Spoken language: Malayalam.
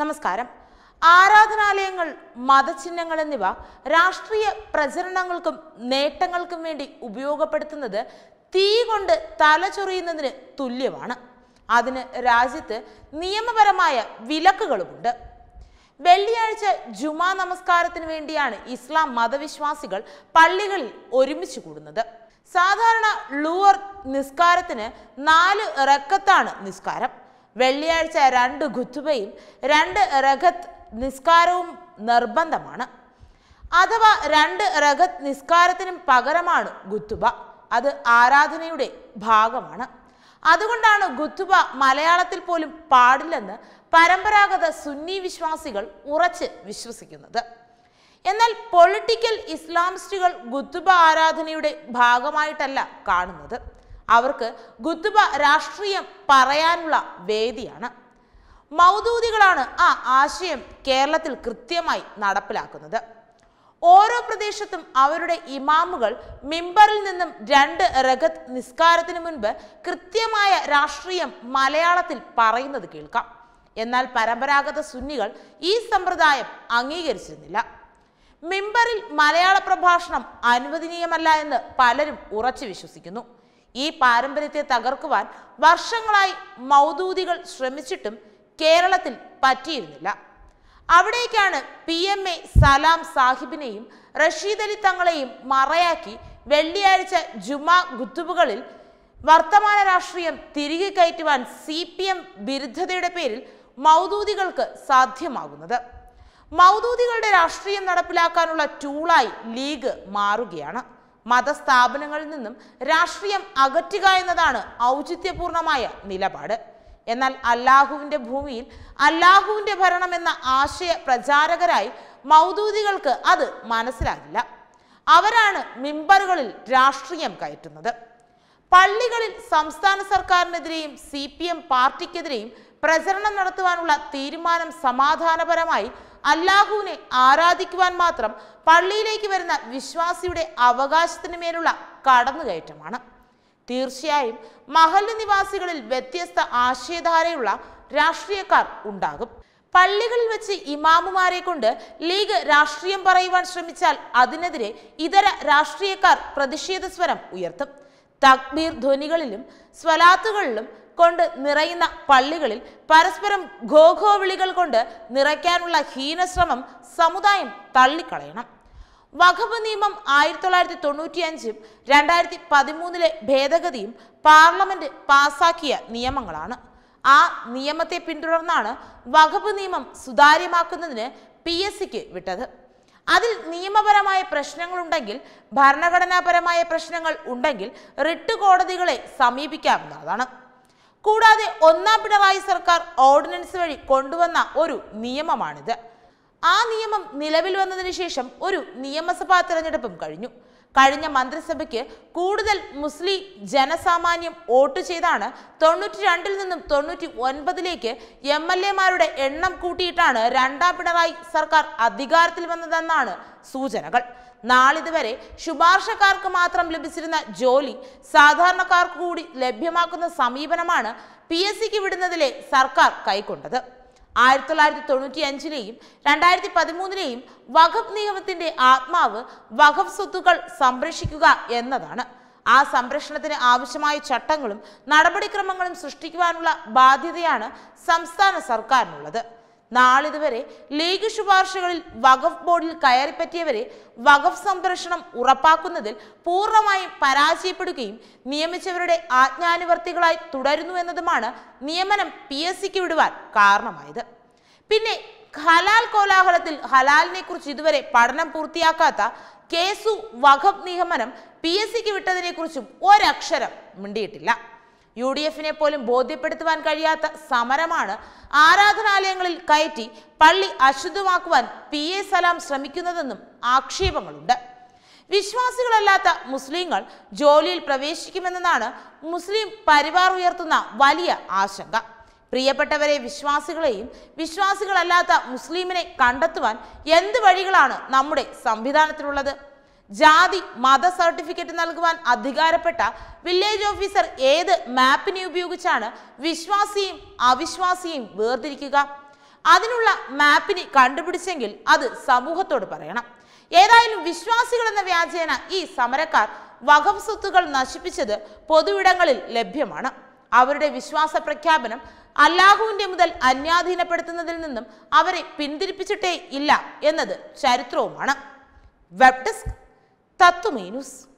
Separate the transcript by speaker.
Speaker 1: നമസ്കാരം ആരാധനാലയങ്ങൾ മതചിഹ്നങ്ങൾ എന്നിവ രാഷ്ട്രീയ പ്രചരണങ്ങൾക്കും നേട്ടങ്ങൾക്കും വേണ്ടി ഉപയോഗപ്പെടുത്തുന്നത് തീ കൊണ്ട് തലചൊറിയുന്നതിന് തുല്യമാണ് അതിന് രാജ്യത്ത് നിയമപരമായ വിലക്കുകളുമുണ്ട് വെള്ളിയാഴ്ച ജുമാ നമസ്കാരത്തിന് വേണ്ടിയാണ് ഇസ്ലാം മതവിശ്വാസികൾ പള്ളികളിൽ ഒരുമിച്ച് കൂടുന്നത് സാധാരണ ലൂവർ നിസ്കാരത്തിന് നാല് ഇറക്കത്താണ് നിസ്കാരം വെള്ളിയാഴ്ച രണ്ട് ഖുത്തുബയും രണ്ട് റഖത്ത് നിസ്കാരവും നിർബന്ധമാണ് അഥവാ രണ്ട് റഖത്ത് നിസ്കാരത്തിനും പകരമാണ് ഖുത്തുബ അത് ആരാധനയുടെ ഭാഗമാണ് അതുകൊണ്ടാണ് ഖുത്തുബ മലയാളത്തിൽ പോലും പാടില്ലെന്ന് പരമ്പരാഗത സുന്നി വിശ്വാസികൾ ഉറച്ച് വിശ്വസിക്കുന്നത് എന്നാൽ പൊളിറ്റിക്കൽ ഇസ്ലാമിസ്റ്റുകൾ ഖുത്തുബ ആരാധനയുടെ ഭാഗമായിട്ടല്ല കാണുന്നത് അവർക്ക് ഗുത്തുബ രാഷ്ട്രീയം പറയാനുള്ള വേദിയാണ് മൗദൂദികളാണ് ആ ആശയം കേരളത്തിൽ കൃത്യമായി നടപ്പിലാക്കുന്നത് ഓരോ പ്രദേശത്തും അവരുടെ ഇമാമുകൾ മിമ്പറിൽ നിന്നും രണ്ട് രഗത് നിസ്കാരത്തിന് മുൻപ് കൃത്യമായ രാഷ്ട്രീയം മലയാളത്തിൽ പറയുന്നത് കേൾക്കാം എന്നാൽ പരമ്പരാഗത സുന്നികൾ ഈ സമ്പ്രദായം അംഗീകരിച്ചിരുന്നില്ല മിമ്പറിൽ മലയാള പ്രഭാഷണം അനുവദനീയമല്ല എന്ന് പലരും ഉറച്ചു വിശ്വസിക്കുന്നു ഈ പാരമ്പര്യത്തെ തകർക്കുവാൻ വർഷങ്ങളായി മൗദൂദികൾ ശ്രമിച്ചിട്ടും കേരളത്തിൽ പറ്റിയിരുന്നില്ല അവിടേക്കാണ് പി എം എ സലാം സാഹിബിനെയും റഷീദ് അലി തങ്ങളെയും മറയാക്കി വെള്ളിയാഴ്ച ജുമാ ഗുത്തുബുകളിൽ വർത്തമാന രാഷ്ട്രീയം തിരികെ കയറ്റുവാൻ സി പി എം വിരുദ്ധതയുടെ പേരിൽ മൗദൂദികൾക്ക് സാധ്യമാകുന്നത് മൗദൂദികളുടെ രാഷ്ട്രീയം നടപ്പിലാക്കാനുള്ള ടൂളായി ലീഗ് മാറുകയാണ് മതസ്ഥാപനങ്ങളിൽ നിന്നും രാഷ്ട്രീയം അകറ്റുക എന്നതാണ് ഔചിത്യപൂർണമായ നിലപാട് എന്നാൽ അല്ലാഹുവിൻ്റെ ഭൂമിയിൽ അല്ലാഹുവിൻ്റെ ഭരണം എന്ന ആശയ പ്രചാരകരായി മൗദൂദികൾക്ക് അത് മനസ്സിലാകില്ല അവരാണ് മിമ്പറുകളിൽ രാഷ്ട്രീയം കയറ്റുന്നത് പള്ളികളിൽ സംസ്ഥാന സർക്കാരിനെതിരെയും സി പി എം പാർട്ടിക്കെതിരെയും പ്രചരണം നടത്തുവാനുള്ള തീരുമാനം സമാധാനപരമായി അല്ലാഹുവിനെ ആരാധിക്കുവാൻ മാത്രം പള്ളിയിലേക്ക് വരുന്ന വിശ്വാസിയുടെ അവകാശത്തിന് മേലുള്ള കടന്നുകയറ്റമാണ് തീർച്ചയായും മഹല് നിവാസികളിൽ വ്യത്യസ്ത ആശയധാരയുള്ള രാഷ്ട്രീയക്കാർ ഉണ്ടാകും പള്ളികളിൽ വെച്ച് ഇമാമുമാരെ കൊണ്ട് ലീഗ് രാഷ്ട്രീയം പറയുവാൻ ശ്രമിച്ചാൽ അതിനെതിരെ ഇതര രാഷ്ട്രീയക്കാർ പ്രതിഷേധ സ്വരം ഉയർത്തും തക്ബീർ ധ്വനികളിലും സ്വലാത്തുകളിലും കൊണ്ട് നിറയുന്ന പള്ളികളിൽ പരസ്പരം ഘോഘോ വിളികൾ കൊണ്ട് നിറയ്ക്കാനുള്ള ഹീനശ്രമം സമുദായം തള്ളിക്കളയണം വഖഫ് നിയമം ആയിരത്തി തൊള്ളായിരത്തി അഞ്ചും രണ്ടായിരത്തി പതിമൂന്നിലെ ഭേദഗതിയും പാർലമെന്റ് പാസാക്കിയ നിയമങ്ങളാണ് ആ നിയമത്തെ പിന്തുടർന്നാണ് വഖഫ് നിയമം സുതാര്യമാക്കുന്നതിന് പി എസ് സിക്ക് വിട്ടത് അതിൽ നിയമപരമായ പ്രശ്നങ്ങളുണ്ടെങ്കിൽ ഭരണഘടനാപരമായ പ്രശ്നങ്ങൾ ഉണ്ടെങ്കിൽ റിട്ട് കോടതികളെ സമീപിക്കാവുന്നതാണ് കൂടാതെ ഒന്നാം പിണറായി സർക്കാർ ഓർഡിനൻസ് വഴി കൊണ്ടുവന്ന ഒരു നിയമമാണിത് ആ നിയമം നിലവിൽ വന്നതിന് ശേഷം ഒരു നിയമസഭാ തെരഞ്ഞെടുപ്പും കഴിഞ്ഞു കഴിഞ്ഞ മന്ത്രിസഭയ്ക്ക് കൂടുതൽ മുസ്ലിം ജനസാമാന്യം വോട്ട് ചെയ്താണ് തൊണ്ണൂറ്റി രണ്ടിൽ നിന്നും തൊണ്ണൂറ്റി ഒൻപതിലേക്ക് എം എൽ എമാരുടെ എണ്ണം കൂട്ടിയിട്ടാണ് രണ്ടാം പിണറായി സർക്കാർ അധികാരത്തിൽ വന്നതെന്നാണ് സൂചനകൾ നാളിതുവരെ ശുപാർശക്കാർക്ക് മാത്രം ലഭിച്ചിരുന്ന ജോലി സാധാരണക്കാർക്ക് കൂടി ലഭ്യമാക്കുന്ന സമീപനമാണ് പി എസ് സിക്ക് വിടുന്നതിലെ സർക്കാർ കൈക്കൊണ്ടത് ആയിരത്തി തൊള്ളായിരത്തി തൊണ്ണൂറ്റി അഞ്ചിലെയും രണ്ടായിരത്തി പതിമൂന്നിലെയും വഖഫ് നിയമത്തിന്റെ ആത്മാവ് വഖഫ് സ്വത്തുക്കൾ സംരക്ഷിക്കുക എന്നതാണ് ആ സംരക്ഷണത്തിന് ആവശ്യമായ ചട്ടങ്ങളും നടപടിക്രമങ്ങളും സൃഷ്ടിക്കുവാനുള്ള ബാധ്യതയാണ് സംസ്ഥാന സർക്കാരിനുള്ളത് നാളിതുവരെ ലീഗ് ശുപാർശകളിൽ വഖഫ് ബോർഡിൽ കയറിപ്പറ്റിയവരെ വഖഫ് സംരക്ഷണം ഉറപ്പാക്കുന്നതിൽ പൂർണ്ണമായും പരാജയപ്പെടുകയും നിയമിച്ചവരുടെ ആജ്ഞാനുവർത്തികളായി തുടരുന്നു എന്നതുമാണ് നിയമനം പി എസ് സിക്ക് വിടുവാൻ കാരണമായത് പിന്നെ ഹലാൽ കോലാഹലത്തിൽ ഹലാലിനെ കുറിച്ച് ഇതുവരെ പഠനം പൂർത്തിയാക്കാത്ത കേസു വഖഫ് നിയമനം പി എസ് സിക്ക് കുറിച്ചും ഒരക്ഷരം മിണ്ടിയിട്ടില്ല യു ഡി എഫിനെ പോലും ബോധ്യപ്പെടുത്തുവാൻ കഴിയാത്ത സമരമാണ് ആരാധനാലയങ്ങളിൽ കയറ്റി പള്ളി അശുദ്ധമാക്കുവാൻ പി എ സലാം ശ്രമിക്കുന്നതെന്നും ആക്ഷേപങ്ങളുണ്ട് വിശ്വാസികളല്ലാത്ത മുസ്ലിങ്ങൾ ജോലിയിൽ പ്രവേശിക്കുമെന്നതാണ് മുസ്ലിം പരിവാർ ഉയർത്തുന്ന വലിയ ആശങ്ക പ്രിയപ്പെട്ടവരെ വിശ്വാസികളെയും വിശ്വാസികളല്ലാത്ത മുസ്ലിമിനെ കണ്ടെത്തുവാൻ എന്ത് വഴികളാണ് നമ്മുടെ സംവിധാനത്തിലുള്ളത് ജാതി മത സർട്ടിഫിക്കറ്റ് നൽകുവാൻ അധികാരപ്പെട്ട വില്ലേജ് ഓഫീസർ ഏത് മാപ്പിനെ ഉപയോഗിച്ചാണ് വിശ്വാസിയും അവിശ്വാസിയും വേർതിരിക്കുക അതിനുള്ള മാപ്പിനെ കണ്ടുപിടിച്ചെങ്കിൽ അത് സമൂഹത്തോട് പറയണം ഏതായാലും വിശ്വാസികൾ എന്ന വ്യാജേന ഈ സമരക്കാർ വഖഫ് സ്വത്തുകൾ നശിപ്പിച്ചത് പൊതുവിടങ്ങളിൽ ലഭ്യമാണ് അവരുടെ വിശ്വാസ പ്രഖ്യാപനം അല്ലാഹുവിൻ്റെ മുതൽ അന്യാധീനപ്പെടുത്തുന്നതിൽ നിന്നും അവരെ പിന്തിരിപ്പിച്ചിട്ടേ ഇല്ല എന്നത് ചരിത്രവുമാണ് വെബ് ഡെസ്ക് Tato menos